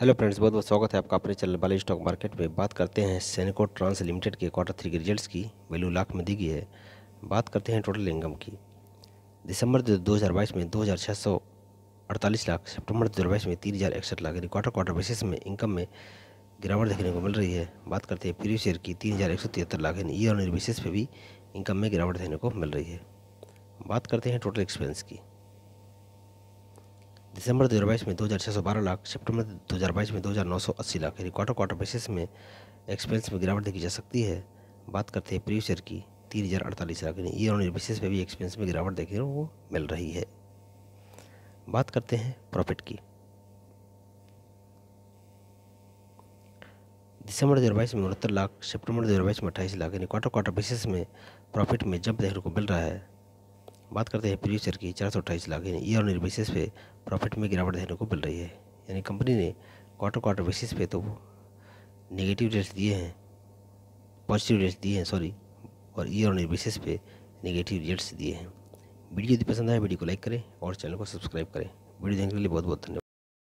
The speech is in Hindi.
हेलो फ्रेंड्स बहुत बहुत स्वागत है आपका अपने चैनल वाले स्टॉक मार्केट में बात करते हैं सैनिको ट्रांस लिमिटेड के क्वार्टर थ्री के रिजल्ट्स की वैल्यू लाख में दी गई है बात करते हैं टोटल इनकम की दिसंबर 2022 में अड़तालीस लाख सितंबर बाईस में तीन हज़ार इकसठ लाख यानी क्वार्टर क्वार्टर बेसिस में इनकम में गिरावट देखने को मिल रही है बात करते हैं प्रीवियस ईयर की तीन हज़ार एक सौ तिहत्तर लाख यानी ईयर ऑन ईयर बेसिस पर भी इनकम में गिरावट देखने को मिल रही है बात करते हैं टोटल एक्सपेंस की दिसंबर 2022 में 2612 लाख सितंबर 2022 में 2980 लाख यानी क्वार्टर क्वार्टर बेसिस में एक्सपेंस में गिरावट देखी जा सकती है बात करते हैं प्रीवियस ईयर की तीन हज़ार अड़तालीस लाख यानी ईयर ऑन ईयर बेसिस में भी एक्सपेंस में गिरावट देखने को मिल रही है बात करते हैं प्रॉफिट की दिसंबर बाईस में उनहत्तर लाख सितंबर बाईस में अट्ठाईस लाख यानी क्वार्टर क्वार्टर बेसिस में प्रॉफिट में जंप देखने को मिल रहा है बात करते हैं प्रीवियस ईयर की चार सौ अट्ठाईस लाख यानी ईयर ऑन बेसिस पे प्रॉफिट में गिरावट देखने को मिल रही है यानी कंपनी ने क्वार्टर क्वार्टर बेसिस पे तो नेगेटिव रेट्स दिए हैं पॉजिटिव रेट्स दिए हैं सॉरी और ईयर ऑन बेसिस पे नेगेटिव रेट्स दिए हैं वीडियो यदि पसंद आए वीडियो को लाइक करें और चैनल को सब्सक्राइब करें वीडियो देखने के लिए बहुत बहुत धन्यवाद